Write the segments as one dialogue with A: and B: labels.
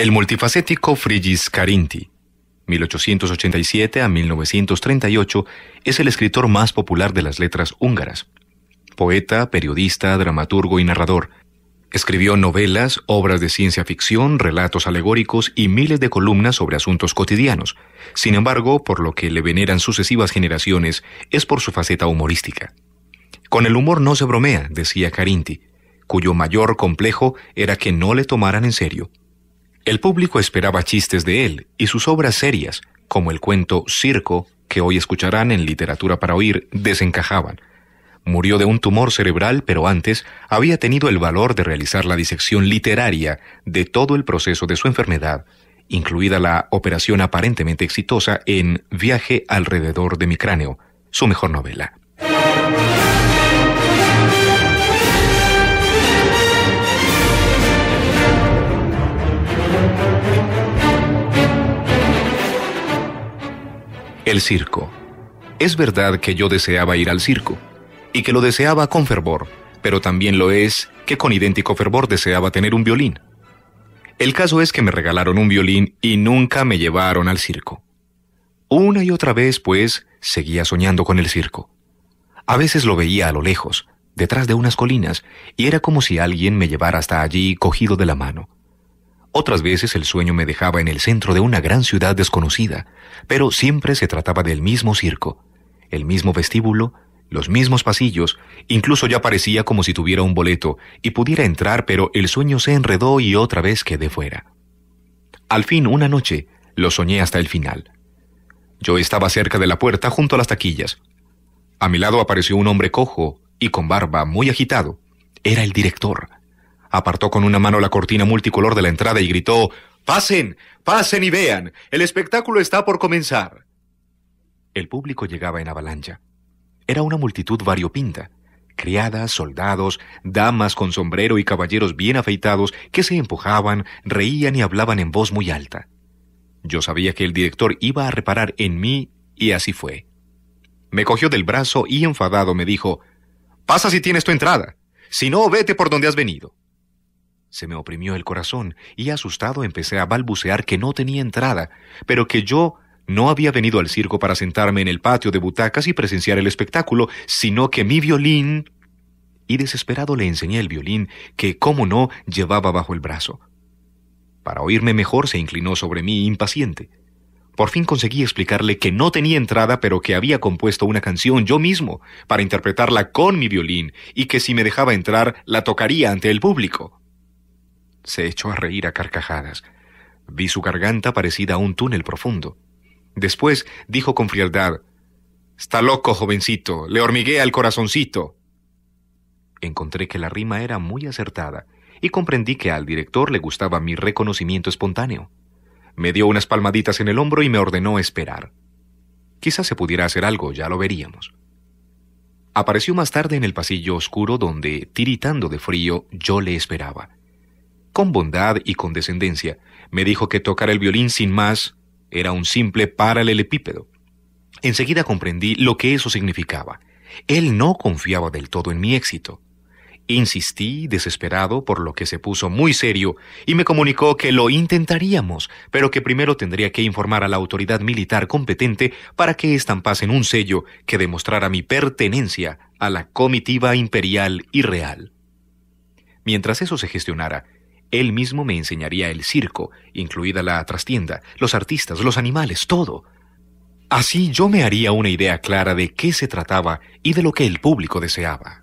A: El multifacético Frigis Carinti, 1887 a 1938, es el escritor más popular de las letras húngaras. Poeta, periodista, dramaturgo y narrador. Escribió novelas, obras de ciencia ficción, relatos alegóricos y miles de columnas sobre asuntos cotidianos. Sin embargo, por lo que le veneran sucesivas generaciones es por su faceta humorística. Con el humor no se bromea, decía Carinti, cuyo mayor complejo era que no le tomaran en serio. El público esperaba chistes de él y sus obras serias, como el cuento Circo, que hoy escucharán en Literatura para Oír, desencajaban. Murió de un tumor cerebral, pero antes había tenido el valor de realizar la disección literaria de todo el proceso de su enfermedad, incluida la operación aparentemente exitosa en Viaje alrededor de mi cráneo, su mejor novela. El circo. Es verdad que yo deseaba ir al circo, y que lo deseaba con fervor, pero también lo es que con idéntico fervor deseaba tener un violín. El caso es que me regalaron un violín y nunca me llevaron al circo. Una y otra vez, pues, seguía soñando con el circo. A veces lo veía a lo lejos, detrás de unas colinas, y era como si alguien me llevara hasta allí cogido de la mano. Otras veces el sueño me dejaba en el centro de una gran ciudad desconocida, pero siempre se trataba del mismo circo, el mismo vestíbulo, los mismos pasillos, incluso ya parecía como si tuviera un boleto y pudiera entrar, pero el sueño se enredó y otra vez quedé fuera. Al fin, una noche, lo soñé hasta el final. Yo estaba cerca de la puerta junto a las taquillas. A mi lado apareció un hombre cojo y con barba muy agitado. Era el director apartó con una mano la cortina multicolor de la entrada y gritó Pasen, pasen y vean, el espectáculo está por comenzar. El público llegaba en avalancha. Era una multitud variopinta, criadas, soldados, damas con sombrero y caballeros bien afeitados que se empujaban, reían y hablaban en voz muy alta. Yo sabía que el director iba a reparar en mí y así fue. Me cogió del brazo y enfadado me dijo, Pasa si tienes tu entrada, si no, vete por donde has venido. Se me oprimió el corazón y asustado empecé a balbucear que no tenía entrada, pero que yo no había venido al circo para sentarme en el patio de butacas y presenciar el espectáculo, sino que mi violín... Y desesperado le enseñé el violín que, como no, llevaba bajo el brazo. Para oírme mejor se inclinó sobre mí impaciente. Por fin conseguí explicarle que no tenía entrada, pero que había compuesto una canción yo mismo para interpretarla con mi violín y que si me dejaba entrar la tocaría ante el público se echó a reír a carcajadas. Vi su garganta parecida a un túnel profundo. Después dijo con frialdad, Está loco, jovencito, le hormiguea el corazoncito. Encontré que la rima era muy acertada y comprendí que al director le gustaba mi reconocimiento espontáneo. Me dio unas palmaditas en el hombro y me ordenó esperar. Quizás se pudiera hacer algo, ya lo veríamos. Apareció más tarde en el pasillo oscuro donde, tiritando de frío, yo le esperaba con bondad y condescendencia, me dijo que tocar el violín sin más era un simple paralelepípedo. Enseguida comprendí lo que eso significaba. Él no confiaba del todo en mi éxito. Insistí, desesperado, por lo que se puso muy serio y me comunicó que lo intentaríamos, pero que primero tendría que informar a la autoridad militar competente para que estampasen un sello que demostrara mi pertenencia a la comitiva imperial y real. Mientras eso se gestionara, él mismo me enseñaría el circo, incluida la trastienda, los artistas, los animales, todo. Así yo me haría una idea clara de qué se trataba y de lo que el público deseaba.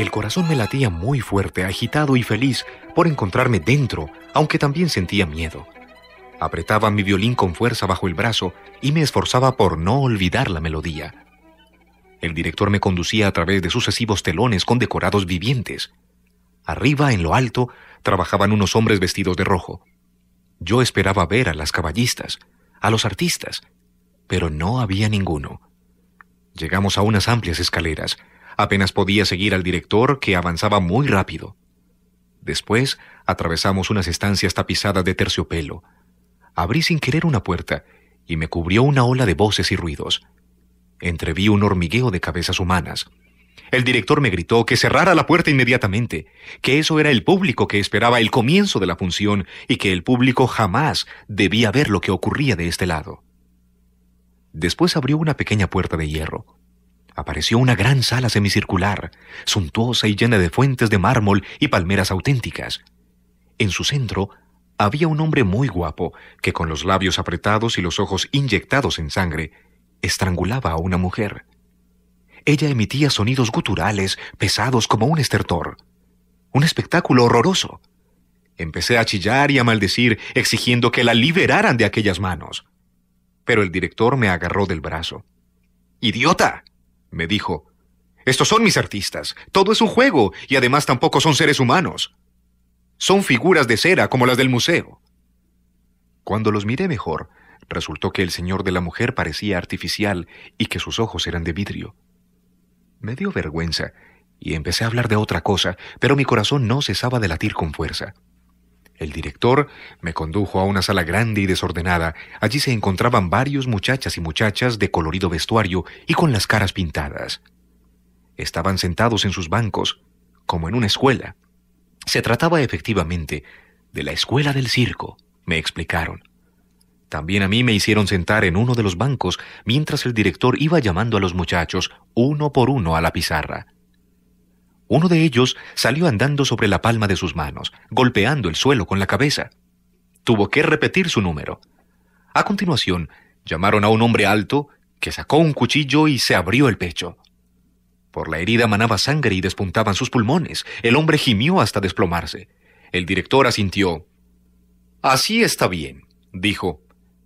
A: El corazón me latía muy fuerte, agitado y feliz por encontrarme dentro, aunque también sentía miedo. Apretaba mi violín con fuerza bajo el brazo y me esforzaba por no olvidar la melodía. El director me conducía a través de sucesivos telones con decorados vivientes. Arriba, en lo alto, trabajaban unos hombres vestidos de rojo. Yo esperaba ver a las caballistas, a los artistas, pero no había ninguno. Llegamos a unas amplias escaleras, Apenas podía seguir al director, que avanzaba muy rápido. Después atravesamos unas estancias tapizadas de terciopelo. Abrí sin querer una puerta y me cubrió una ola de voces y ruidos. Entreví un hormigueo de cabezas humanas. El director me gritó que cerrara la puerta inmediatamente, que eso era el público que esperaba el comienzo de la función y que el público jamás debía ver lo que ocurría de este lado. Después abrió una pequeña puerta de hierro apareció una gran sala semicircular, suntuosa y llena de fuentes de mármol y palmeras auténticas. En su centro había un hombre muy guapo que con los labios apretados y los ojos inyectados en sangre estrangulaba a una mujer. Ella emitía sonidos guturales pesados como un estertor. Un espectáculo horroroso. Empecé a chillar y a maldecir, exigiendo que la liberaran de aquellas manos. Pero el director me agarró del brazo. ¡Idiota! me dijo. Estos son mis artistas. Todo es un juego, y además tampoco son seres humanos. Son figuras de cera como las del museo. Cuando los miré mejor, resultó que el señor de la mujer parecía artificial y que sus ojos eran de vidrio. Me dio vergüenza y empecé a hablar de otra cosa, pero mi corazón no cesaba de latir con fuerza. El director me condujo a una sala grande y desordenada. Allí se encontraban varios muchachas y muchachas de colorido vestuario y con las caras pintadas. Estaban sentados en sus bancos, como en una escuela. Se trataba efectivamente de la escuela del circo, me explicaron. También a mí me hicieron sentar en uno de los bancos mientras el director iba llamando a los muchachos uno por uno a la pizarra. Uno de ellos salió andando sobre la palma de sus manos, golpeando el suelo con la cabeza. Tuvo que repetir su número. A continuación, llamaron a un hombre alto que sacó un cuchillo y se abrió el pecho. Por la herida manaba sangre y despuntaban sus pulmones. El hombre gimió hasta desplomarse. El director asintió. Así está bien, dijo.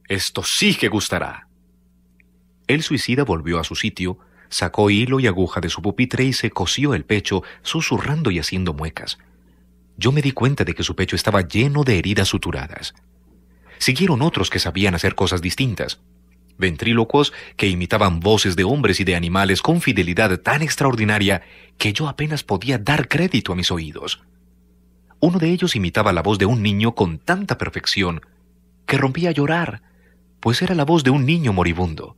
A: Esto sí que gustará. El suicida volvió a su sitio, sacó hilo y aguja de su pupitre y se cosió el pecho, susurrando y haciendo muecas. Yo me di cuenta de que su pecho estaba lleno de heridas suturadas. Siguieron otros que sabían hacer cosas distintas. Ventrílocos que imitaban voces de hombres y de animales con fidelidad tan extraordinaria que yo apenas podía dar crédito a mis oídos. Uno de ellos imitaba la voz de un niño con tanta perfección que rompía a llorar, pues era la voz de un niño moribundo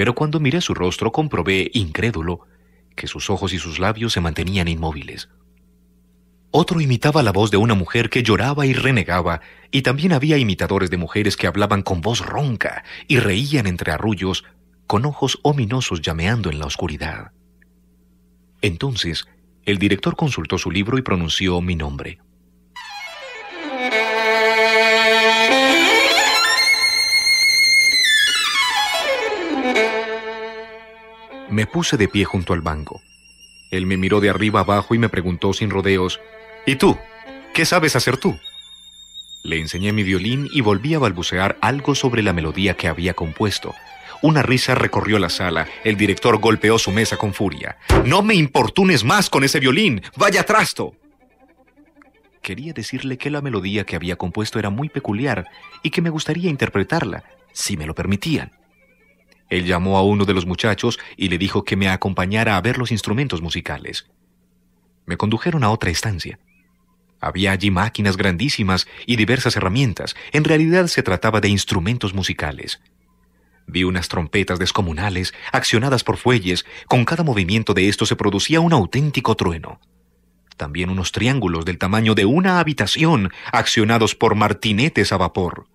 A: pero cuando miré su rostro comprobé, incrédulo, que sus ojos y sus labios se mantenían inmóviles. Otro imitaba la voz de una mujer que lloraba y renegaba, y también había imitadores de mujeres que hablaban con voz ronca y reían entre arrullos, con ojos ominosos llameando en la oscuridad. Entonces, el director consultó su libro y pronunció mi nombre. Me puse de pie junto al banco. Él me miró de arriba abajo y me preguntó sin rodeos, ¿Y tú? ¿Qué sabes hacer tú? Le enseñé mi violín y volví a balbucear algo sobre la melodía que había compuesto. Una risa recorrió la sala. El director golpeó su mesa con furia. No me importunes más con ese violín. Vaya trasto. Quería decirle que la melodía que había compuesto era muy peculiar y que me gustaría interpretarla, si me lo permitían. Él llamó a uno de los muchachos y le dijo que me acompañara a ver los instrumentos musicales. Me condujeron a otra estancia. Había allí máquinas grandísimas y diversas herramientas. En realidad se trataba de instrumentos musicales. Vi unas trompetas descomunales, accionadas por fuelles. Con cada movimiento de esto se producía un auténtico trueno. También unos triángulos del tamaño de una habitación, accionados por martinetes a vapor.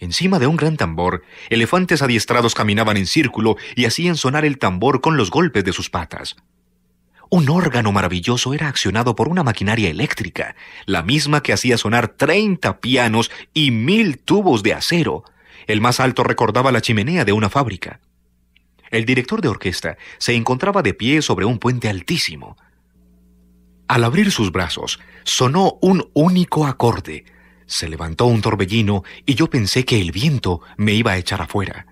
A: Encima de un gran tambor, elefantes adiestrados caminaban en círculo y hacían sonar el tambor con los golpes de sus patas. Un órgano maravilloso era accionado por una maquinaria eléctrica, la misma que hacía sonar treinta pianos y mil tubos de acero. El más alto recordaba la chimenea de una fábrica. El director de orquesta se encontraba de pie sobre un puente altísimo. Al abrir sus brazos, sonó un único acorde, se levantó un torbellino y yo pensé que el viento me iba a echar afuera.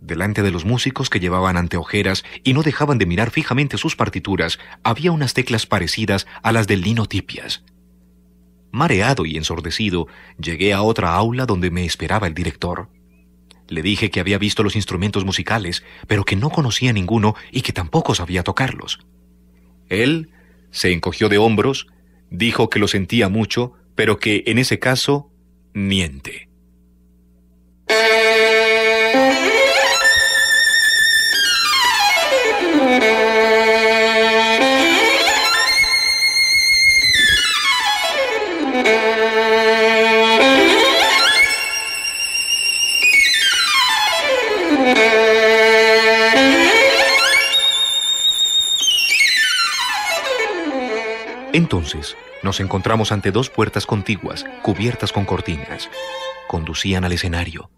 A: Delante de los músicos que llevaban anteojeras y no dejaban de mirar fijamente sus partituras, había unas teclas parecidas a las del lino tipias. Mareado y ensordecido, llegué a otra aula donde me esperaba el director. Le dije que había visto los instrumentos musicales, pero que no conocía ninguno y que tampoco sabía tocarlos. Él se encogió de hombros, dijo que lo sentía mucho, pero que en ese caso miente. Entonces, nos encontramos ante dos puertas contiguas, cubiertas con cortinas. Conducían al escenario.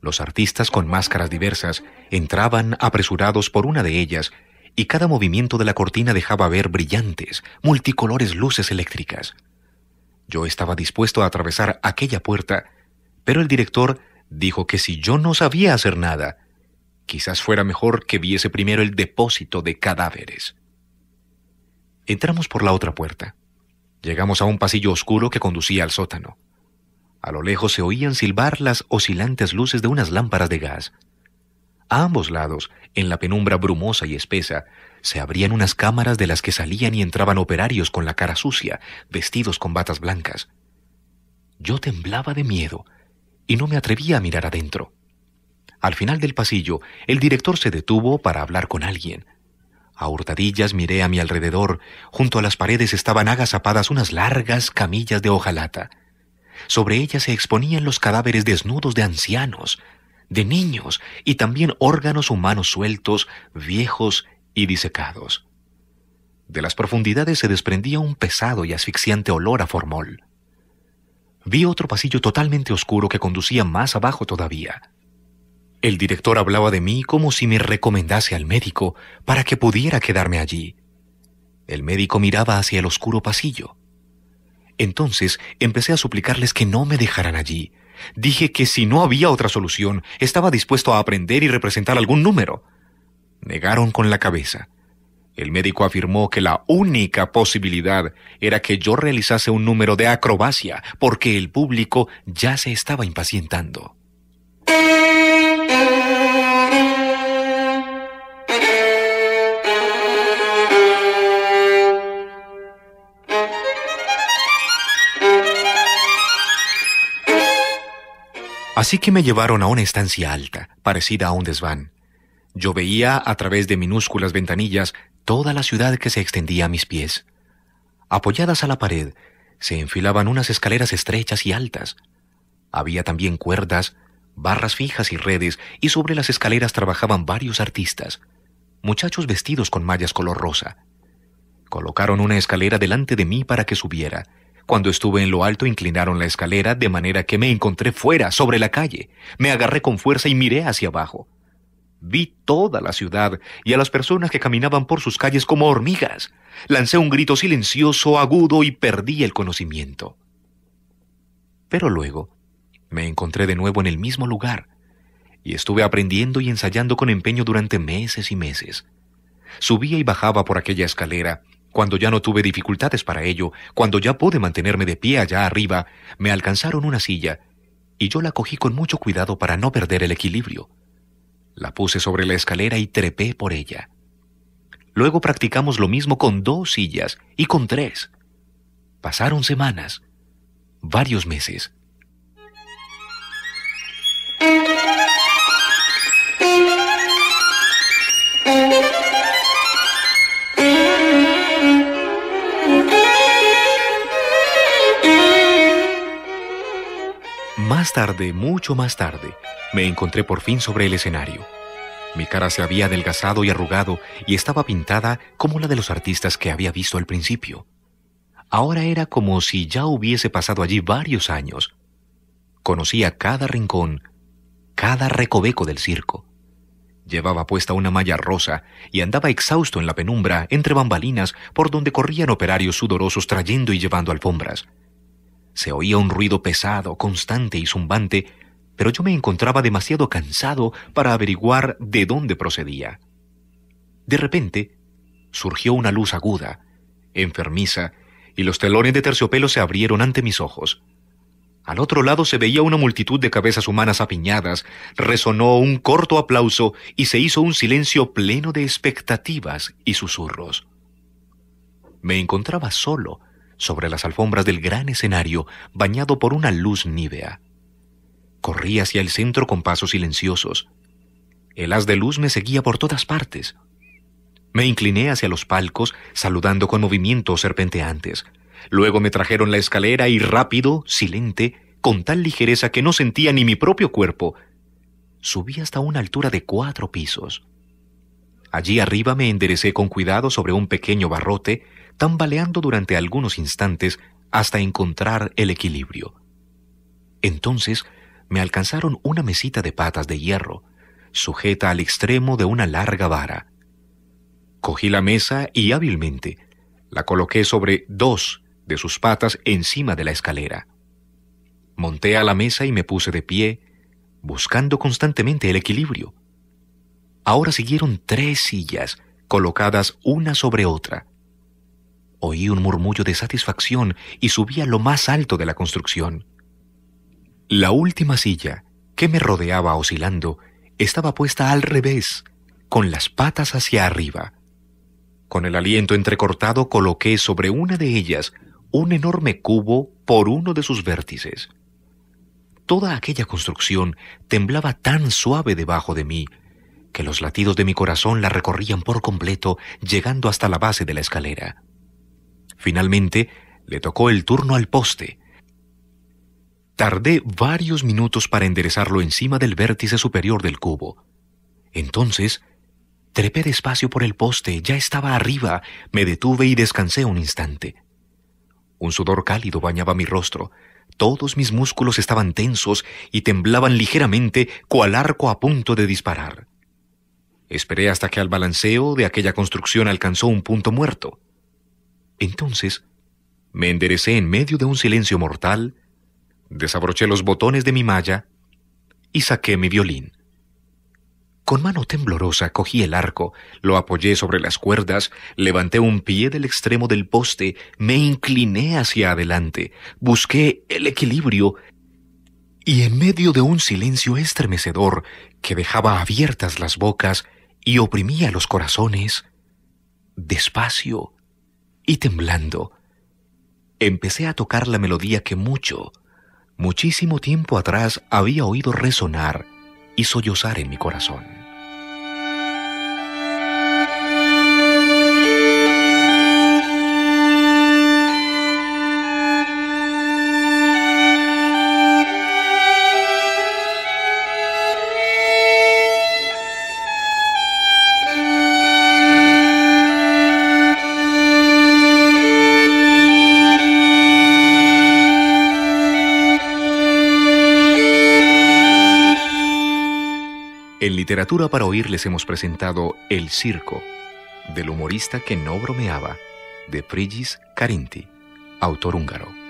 A: Los artistas con máscaras diversas entraban apresurados por una de ellas y cada movimiento de la cortina dejaba ver brillantes, multicolores luces eléctricas. Yo estaba dispuesto a atravesar aquella puerta, pero el director dijo que si yo no sabía hacer nada, quizás fuera mejor que viese primero el depósito de cadáveres. Entramos por la otra puerta. Llegamos a un pasillo oscuro que conducía al sótano. A lo lejos se oían silbar las oscilantes luces de unas lámparas de gas. A ambos lados, en la penumbra brumosa y espesa, se abrían unas cámaras de las que salían y entraban operarios con la cara sucia, vestidos con batas blancas. Yo temblaba de miedo y no me atrevía a mirar adentro. Al final del pasillo, el director se detuvo para hablar con alguien. A hurtadillas miré a mi alrededor. Junto a las paredes estaban agazapadas unas largas camillas de hojalata. Sobre ellas se exponían los cadáveres desnudos de ancianos, de niños y también órganos humanos sueltos, viejos y disecados. De las profundidades se desprendía un pesado y asfixiante olor a formol. Vi otro pasillo totalmente oscuro que conducía más abajo todavía. El director hablaba de mí como si me recomendase al médico para que pudiera quedarme allí. El médico miraba hacia el oscuro pasillo. Entonces empecé a suplicarles que no me dejaran allí. Dije que si no había otra solución, estaba dispuesto a aprender y representar algún número. Negaron con la cabeza. El médico afirmó que la única posibilidad era que yo realizase un número de acrobacia, porque el público ya se estaba impacientando. Así que me llevaron a una estancia alta, parecida a un desván. Yo veía a través de minúsculas ventanillas toda la ciudad que se extendía a mis pies. Apoyadas a la pared, se enfilaban unas escaleras estrechas y altas. Había también cuerdas, barras fijas y redes, y sobre las escaleras trabajaban varios artistas, muchachos vestidos con mallas color rosa. Colocaron una escalera delante de mí para que subiera. Cuando estuve en lo alto inclinaron la escalera de manera que me encontré fuera, sobre la calle. Me agarré con fuerza y miré hacia abajo. Vi toda la ciudad y a las personas que caminaban por sus calles como hormigas. Lancé un grito silencioso, agudo y perdí el conocimiento. Pero luego, me encontré de nuevo en el mismo lugar y estuve aprendiendo y ensayando con empeño durante meses y meses. Subía y bajaba por aquella escalera. Cuando ya no tuve dificultades para ello, cuando ya pude mantenerme de pie allá arriba, me alcanzaron una silla y yo la cogí con mucho cuidado para no perder el equilibrio. La puse sobre la escalera y trepé por ella. Luego practicamos lo mismo con dos sillas y con tres. Pasaron semanas, varios meses, Más tarde, mucho más tarde, me encontré por fin sobre el escenario. Mi cara se había adelgazado y arrugado y estaba pintada como la de los artistas que había visto al principio. Ahora era como si ya hubiese pasado allí varios años. Conocía cada rincón, cada recoveco del circo. Llevaba puesta una malla rosa y andaba exhausto en la penumbra, entre bambalinas, por donde corrían operarios sudorosos trayendo y llevando alfombras se oía un ruido pesado, constante y zumbante, pero yo me encontraba demasiado cansado para averiguar de dónde procedía. De repente, surgió una luz aguda, enfermiza, y los telones de terciopelo se abrieron ante mis ojos. Al otro lado se veía una multitud de cabezas humanas apiñadas, resonó un corto aplauso y se hizo un silencio pleno de expectativas y susurros. Me encontraba solo, sobre las alfombras del gran escenario bañado por una luz nívea. Corrí hacia el centro con pasos silenciosos. El haz de luz me seguía por todas partes. Me incliné hacia los palcos, saludando con movimientos serpenteantes. Luego me trajeron la escalera y rápido, silente, con tal ligereza que no sentía ni mi propio cuerpo, subí hasta una altura de cuatro pisos. Allí arriba me enderecé con cuidado sobre un pequeño barrote, tambaleando durante algunos instantes hasta encontrar el equilibrio. Entonces me alcanzaron una mesita de patas de hierro, sujeta al extremo de una larga vara. Cogí la mesa y hábilmente la coloqué sobre dos de sus patas encima de la escalera. Monté a la mesa y me puse de pie, buscando constantemente el equilibrio. Ahora siguieron tres sillas, colocadas una sobre otra. Oí un murmullo de satisfacción y subí a lo más alto de la construcción. La última silla, que me rodeaba oscilando, estaba puesta al revés, con las patas hacia arriba. Con el aliento entrecortado coloqué sobre una de ellas un enorme cubo por uno de sus vértices. Toda aquella construcción temblaba tan suave debajo de mí que los latidos de mi corazón la recorrían por completo, llegando hasta la base de la escalera. Finalmente, le tocó el turno al poste. Tardé varios minutos para enderezarlo encima del vértice superior del cubo. Entonces, trepé despacio por el poste, ya estaba arriba, me detuve y descansé un instante. Un sudor cálido bañaba mi rostro, todos mis músculos estaban tensos y temblaban ligeramente cual arco a punto de disparar. Esperé hasta que al balanceo de aquella construcción alcanzó un punto muerto. Entonces, me enderecé en medio de un silencio mortal, desabroché los botones de mi malla y saqué mi violín. Con mano temblorosa cogí el arco, lo apoyé sobre las cuerdas, levanté un pie del extremo del poste, me incliné hacia adelante, busqué el equilibrio y en medio de un silencio estremecedor que dejaba abiertas las bocas, y oprimía los corazones, despacio y temblando, empecé a tocar la melodía que mucho, muchísimo tiempo atrás había oído resonar y sollozar en mi corazón. En Literatura para Oír les hemos presentado El Circo, del humorista que no bromeaba, de Frigis Karinti, autor húngaro.